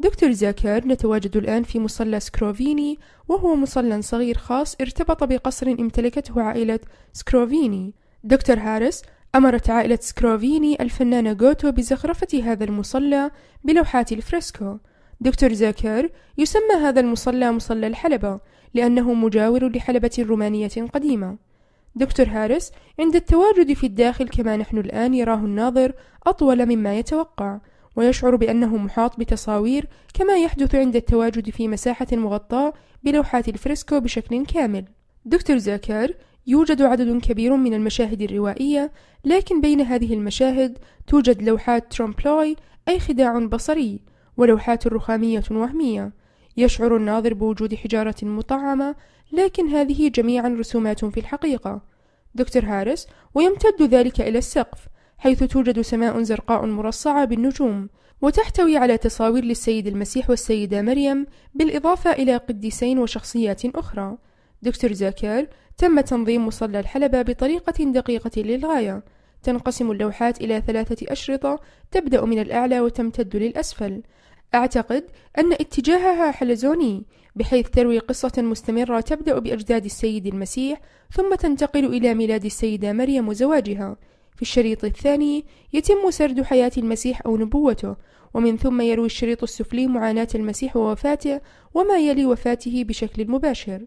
دكتور زاكر نتواجد الآن في مصلى سكروفيني وهو مصلى صغير خاص ارتبط بقصر امتلكته عائلة سكروفيني دكتور هارس أمرت عائلة سكروفيني الفنانة غوتو بزخرفة هذا المصلى بلوحات الفريسكو دكتور زاكر يسمى هذا المصلى مصلى الحلبة لأنه مجاور لحلبة رومانية قديمة دكتور هارس عند التواجد في الداخل كما نحن الآن يراه الناظر أطول مما يتوقع ويشعر بأنه محاط بتصاوير كما يحدث عند التواجد في مساحة مغطاة بلوحات الفريسكو بشكل كامل. دكتور زاكار يوجد عدد كبير من المشاهد الروائية، لكن بين هذه المشاهد توجد لوحات ترومبلوي أي خداع بصري، ولوحات رخامية وهمية. يشعر الناظر بوجود حجارة مطعمة، لكن هذه جميعا رسومات في الحقيقة. دكتور هارس ويمتد ذلك إلى السقف حيث توجد سماء زرقاء مرصعة بالنجوم وتحتوي على تصاوير للسيد المسيح والسيدة مريم بالإضافة إلى قديسين وشخصيات أخرى دكتور زاكار تم تنظيم مصلى الحلبة بطريقة دقيقة للغاية تنقسم اللوحات إلى ثلاثة أشرطة تبدأ من الأعلى وتمتد للأسفل أعتقد أن اتجاهها حلزوني بحيث تروي قصة مستمرة تبدأ بأجداد السيد المسيح ثم تنتقل إلى ميلاد السيدة مريم وزواجها في الشريط الثاني يتم سرد حياة المسيح أو نبوته ومن ثم يروي الشريط السفلي معاناة المسيح ووفاته وما يلي وفاته بشكل مباشر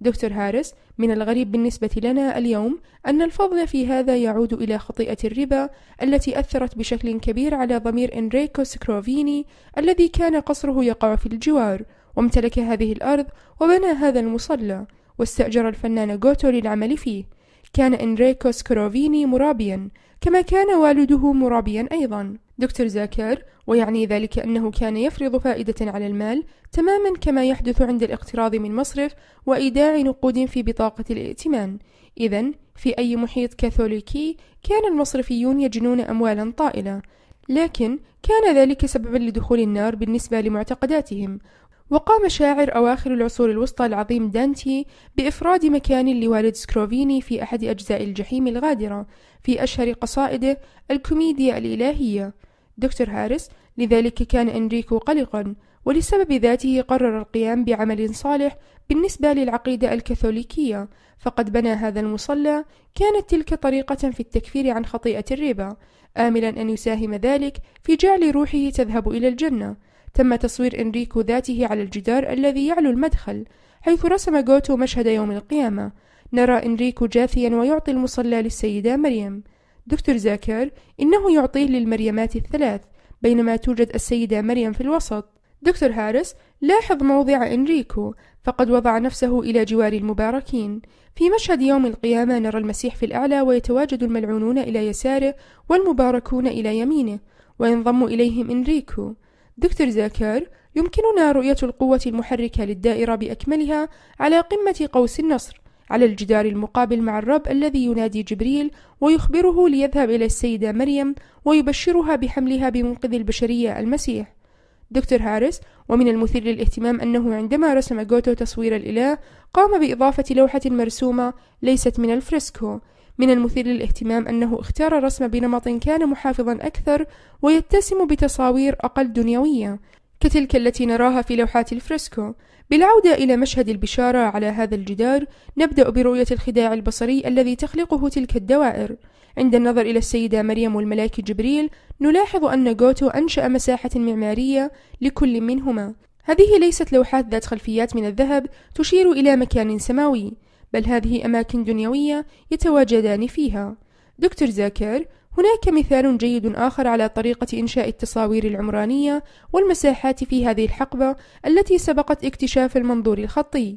دكتور هارس من الغريب بالنسبة لنا اليوم أن الفضل في هذا يعود إلى خطيئة الربا التي أثرت بشكل كبير على ضمير إنريكو سكروفيني الذي كان قصره يقع في الجوار وامتلك هذه الأرض وبنى هذا المصلى واستأجر الفنان غوتو للعمل فيه كان إنريكو سكروفيني مرابيا كما كان والده مرابيا أيضا دكتور زاكر ويعني ذلك أنه كان يفرض فائدة على المال تماما كما يحدث عند الاقتراض من مصرف وإيداع نقود في بطاقة الائتمان إذا في أي محيط كاثوليكي كان المصرفيون يجنون أموالا طائلة لكن كان ذلك سببا لدخول النار بالنسبة لمعتقداتهم وقام شاعر أواخر العصور الوسطى العظيم دانتي بإفراد مكان لوالد سكروفيني في أحد أجزاء الجحيم الغادرة في أشهر قصائده الكوميديا الإلهية دكتور هارس لذلك كان أنريكو قلقا ولسبب ذاته قرر القيام بعمل صالح بالنسبة للعقيدة الكاثوليكية فقد بنى هذا المصلى كانت تلك طريقة في التكفير عن خطيئة الربا آملا أن يساهم ذلك في جعل روحه تذهب إلى الجنة تم تصوير إنريكو ذاته على الجدار الذي يعلو المدخل حيث رسم جوتو مشهد يوم القيامة نرى إنريكو جاثيا ويعطي المصلى للسيدة مريم دكتور زاكر إنه يعطيه للمريمات الثلاث بينما توجد السيدة مريم في الوسط دكتور هارس لاحظ موضع إنريكو فقد وضع نفسه إلى جوار المباركين في مشهد يوم القيامة نرى المسيح في الأعلى ويتواجد الملعونون إلى يساره والمباركون إلى يمينه وينضم إليهم إنريكو دكتور زاكار يمكننا رؤية القوة المحركة للدائرة بأكملها على قمة قوس النصر على الجدار المقابل مع الرب الذي ينادي جبريل ويخبره ليذهب إلى السيدة مريم ويبشرها بحملها بمنقذ البشرية المسيح دكتور هاريس ومن المثير للاهتمام أنه عندما رسم جوتو تصوير الإله قام بإضافة لوحة مرسومة ليست من الفريسكو من المثير للاهتمام أنه اختار الرسم بنمط كان محافظا أكثر ويتسم بتصاوير أقل دنيوية كتلك التي نراها في لوحات الفريسكو بالعودة إلى مشهد البشارة على هذا الجدار نبدأ برؤية الخداع البصري الذي تخلقه تلك الدوائر عند النظر إلى السيدة مريم والملاك جبريل نلاحظ أن جوتو أنشأ مساحة معمارية لكل منهما هذه ليست لوحات ذات خلفيات من الذهب تشير إلى مكان سماوي بل هذه أماكن دنيوية يتواجدان فيها دكتور زاكر هناك مثال جيد آخر على طريقة إنشاء التصاوير العمرانية والمساحات في هذه الحقبة التي سبقت اكتشاف المنظور الخطي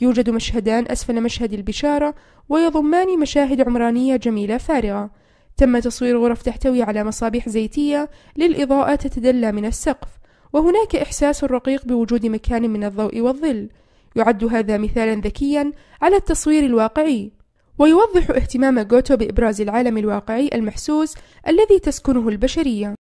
يوجد مشهدان أسفل مشهد البشارة ويضمان مشاهد عمرانية جميلة فارغة تم تصوير غرف تحتوي على مصابيح زيتية للإضاءة تتدلى من السقف وهناك إحساس رقيق بوجود مكان من الضوء والظل يعد هذا مثالا ذكيا على التصوير الواقعي ويوضح اهتمام جوتو بإبراز العالم الواقعي المحسوس الذي تسكنه البشرية